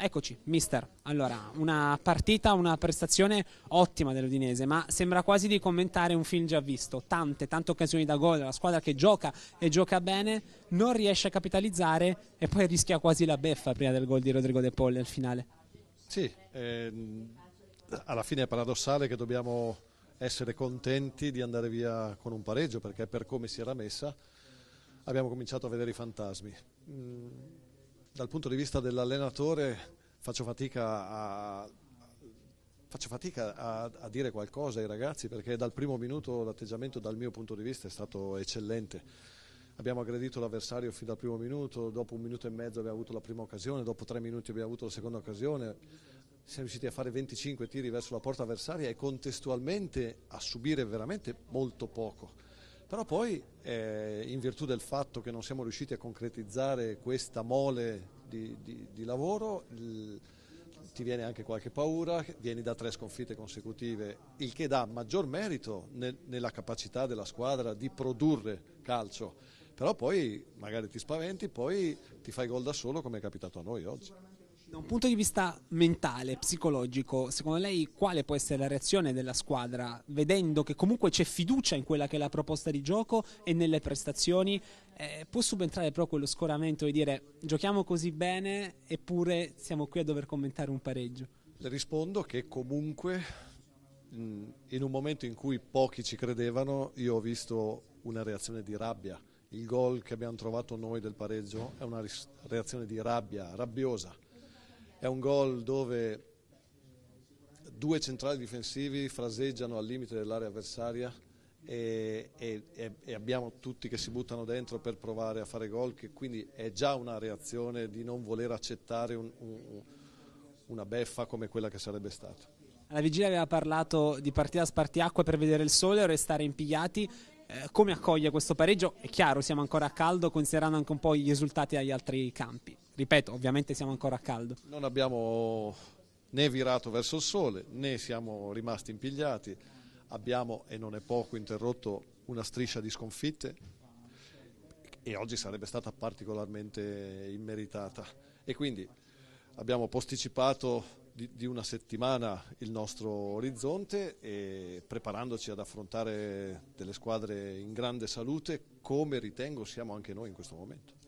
Eccoci, mister. Allora, una partita, una prestazione ottima dell'Udinese, ma sembra quasi di commentare un film già visto. Tante, tante occasioni da gol, la squadra che gioca e gioca bene, non riesce a capitalizzare e poi rischia quasi la beffa prima del gol di Rodrigo De Polle al finale. Sì, ehm, alla fine è paradossale che dobbiamo essere contenti di andare via con un pareggio, perché per come si era messa abbiamo cominciato a vedere i fantasmi. Mm dal punto di vista dell'allenatore faccio fatica a faccio fatica a, a, dire qualcosa ai ragazzi perché dal primo minuto l'atteggiamento dal mio punto di vista è stato eccellente. Abbiamo aggredito l'avversario fin dal primo minuto, dopo un minuto e mezzo abbiamo avuto la prima occasione, dopo tre minuti abbiamo avuto la seconda occasione, siamo riusciti a fare 25 tiri verso la porta avversaria e contestualmente a subire veramente molto poco. Però poi, eh, in virtù del fatto che non siamo riusciti a concretizzare questa mole di, di, di lavoro, il, ti viene anche qualche paura, vieni da tre sconfitte consecutive, il che dà maggior merito nel, nella capacità della squadra di produrre calcio. Però poi magari ti spaventi, poi ti fai gol da solo come è capitato a noi oggi. Da un punto di vista mentale, psicologico, secondo lei quale può essere la reazione della squadra vedendo che comunque c'è fiducia in quella che è la proposta di gioco e nelle prestazioni? Eh, può subentrare però quello scoramento e dire giochiamo così bene eppure siamo qui a dover commentare un pareggio? Le rispondo che comunque in un momento in cui pochi ci credevano io ho visto una reazione di rabbia. Il gol che abbiamo trovato noi del pareggio è una reazione di rabbia, rabbiosa è un gol dove due centrali difensivi fraseggiano al limite dell'area avversaria e, e, e, abbiamo tutti che si buttano dentro per provare a fare gol, quindi è già una reazione di non voler accettare un, un, una beffa come quella che sarebbe stata. Alla vigilia aveva parlato di partita a spartiacque per vedere il sole o restare impigliati. Eh, come accoglie questo pareggio? È chiaro, siamo ancora a caldo, considerando anche un po' i risultati agli altri campi ripeto, ovviamente siamo ancora a caldo. Non abbiamo né virato verso il sole né siamo rimasti impigliati, abbiamo e non è poco interrotto una striscia di sconfitte e oggi sarebbe stata particolarmente immeritata e quindi abbiamo posticipato di, di una settimana il nostro orizzonte e preparandoci ad affrontare delle squadre in grande salute come ritengo siamo anche noi in questo momento.